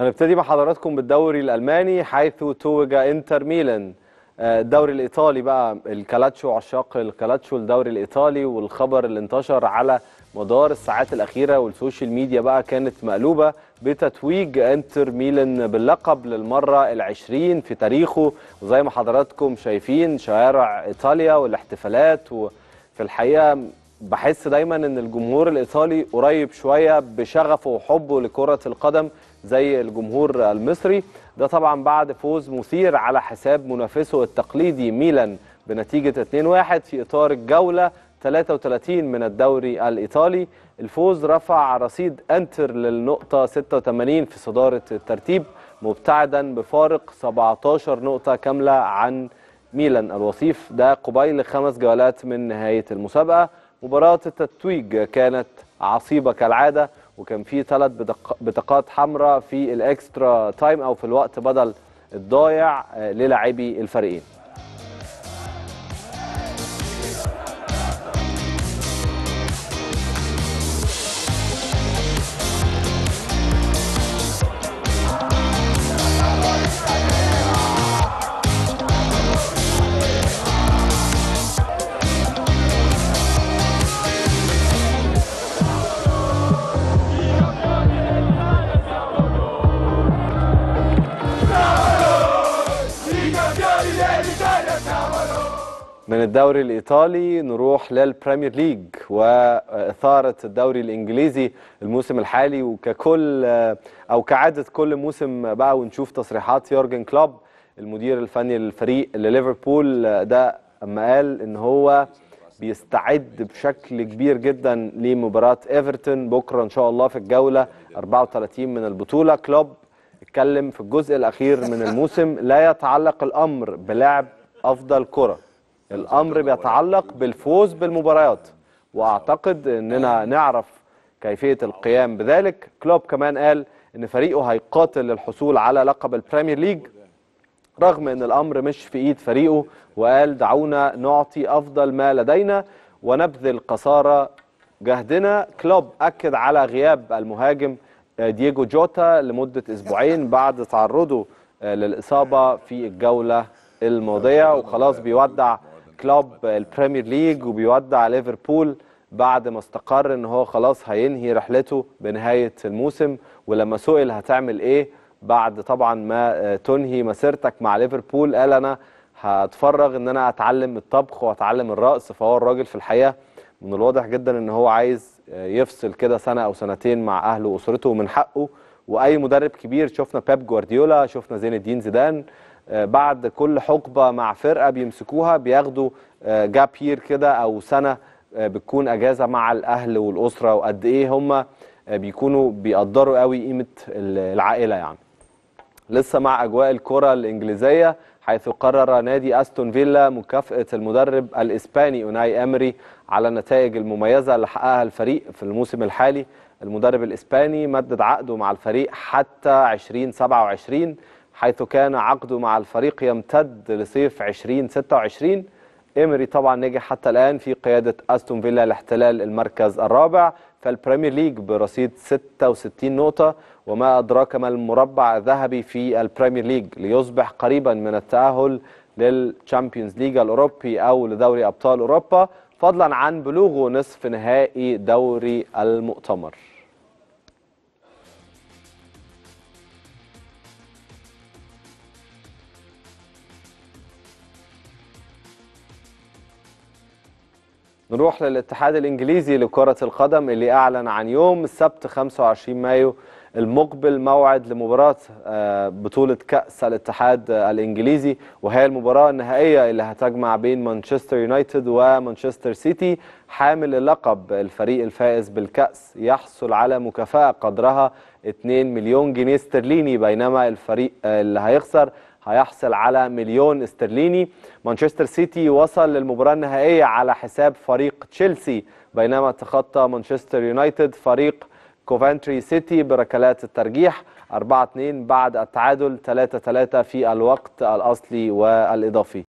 هنبتدي مع حضراتكم بالدوري الألماني حيث توج إنتر ميلان آه، الدوري الإيطالي بقى الكالاتشو عشاق الكالاتشو الدوري الإيطالي والخبر اللي انتشر على مدار الساعات الأخيرة والسوشيال ميديا بقى كانت مقلوبة بتتويج انتر ميلان باللقب للمرة العشرين في تاريخه وزي ما حضراتكم شايفين شوارع إيطاليا والاحتفالات وفي الحقيقة بحس دايما ان الجمهور الإيطالي قريب شوية بشغفه وحبه لكرة القدم زي الجمهور المصري ده طبعا بعد فوز مثير على حساب منافسه التقليدي ميلان بنتيجة 2-1 في إطار الجولة 33 من الدوري الإيطالي الفوز رفع رصيد أنتر للنقطة 86 في صدارة الترتيب مبتعدا بفارق 17 نقطة كاملة عن ميلان الوصيف ده قبيل خمس جولات من نهاية المسابقة مباراة التتويج كانت عصيبة كالعادة وكان في ثلاث بطاقات حمراء في الاكسترا تايم او في الوقت بدل الضايع آه، للاعبي الفريقين من الدوري الإيطالي نروح للبريمير ليج وإثارة الدوري الإنجليزي الموسم الحالي وككل أو كعادة كل موسم بقى ونشوف تصريحات يورجن كلوب المدير الفني للفريق لليفربول ده أما قال إن هو بيستعد بشكل كبير جدا لمباراة ايفرتون بكرة إن شاء الله في الجولة 34 من البطولة كلوب اتكلم في الجزء الأخير من الموسم لا يتعلق الأمر بلعب أفضل كرة الأمر بيتعلق بالفوز بالمباريات وأعتقد أننا نعرف كيفية القيام بذلك كلوب كمان قال أن فريقه هيقاتل للحصول على لقب البريمير ليج رغم أن الأمر مش في إيد فريقه وقال دعونا نعطي أفضل ما لدينا ونبذل قصارى جهدنا كلوب أكد على غياب المهاجم آه، دييجو جوتا لمدة أسبوعين بعد تعرضه آه، للإصابة في الجولة الماضية وخلاص بيودع كلوب البريمير ليج وبيودع ليفربول بعد ما استقر ان هو خلاص هينهي رحلته بنهايه الموسم ولما سئل هتعمل ايه بعد طبعا ما تنهي مسيرتك مع ليفربول قال انا هتفرغ ان انا اتعلم الطبخ واتعلم الرقص فهو الراجل في الحقيقه من الواضح جدا ان هو عايز يفصل كده سنه او سنتين مع اهله واسرته ومن حقه واي مدرب كبير شفنا بيب جوارديولا شفنا زين الدين زيدان آه، بعد كل حقبه مع فرقه بيمسكوها بياخدوا جاب آه، يير كده او سنه آه، بتكون اجازه مع الاهل والاسره وقد ايه هم بيكونوا بيقدروا قوي قيمه العائله يعني لسه مع اجواء الكره الانجليزيه حيث قرر نادي استون فيلا مكافاه المدرب الاسباني اوناي امري على النتائج المميزه اللي حققها الفريق في الموسم الحالي المدرب الاسباني مدد عقده مع الفريق حتى 2027 حيث كان عقده مع الفريق يمتد لصيف 2026 إيمري طبعا نجح حتى الآن في قيادة أستون فيلا لاحتلال المركز الرابع فالبريمير ليج برصيد 66 نقطة وما أدراك ما المربع الذهبي في البريمير ليج ليصبح قريبا من التأهل للتشامبيونز ليج الأوروبي أو لدوري أبطال أوروبا فضلا عن بلوغه نصف نهائي دوري المؤتمر نروح للاتحاد الانجليزي لكرة القدم اللي اعلن عن يوم السبت 25 مايو المقبل موعد لمباراة آه، بطولة كأس الاتحاد آه، الانجليزي وهي المباراة النهائية اللي هتجمع بين مانشستر يونايتد ومانشستر سيتي حامل اللقب الفريق الفائز بالكأس يحصل على مكافأة قدرها 2 مليون جنيه استرليني بينما الفريق آه، اللي هيخسر هيحصل على مليون استرليني مانشستر سيتي وصل للمباراة النهائية على حساب فريق تشيلسي بينما تخطى مانشستر يونايتد فريق كوفنتري سيتي بركلات الترجيح 4-2 بعد التعادل 3-3 في الوقت الأصلي والإضافي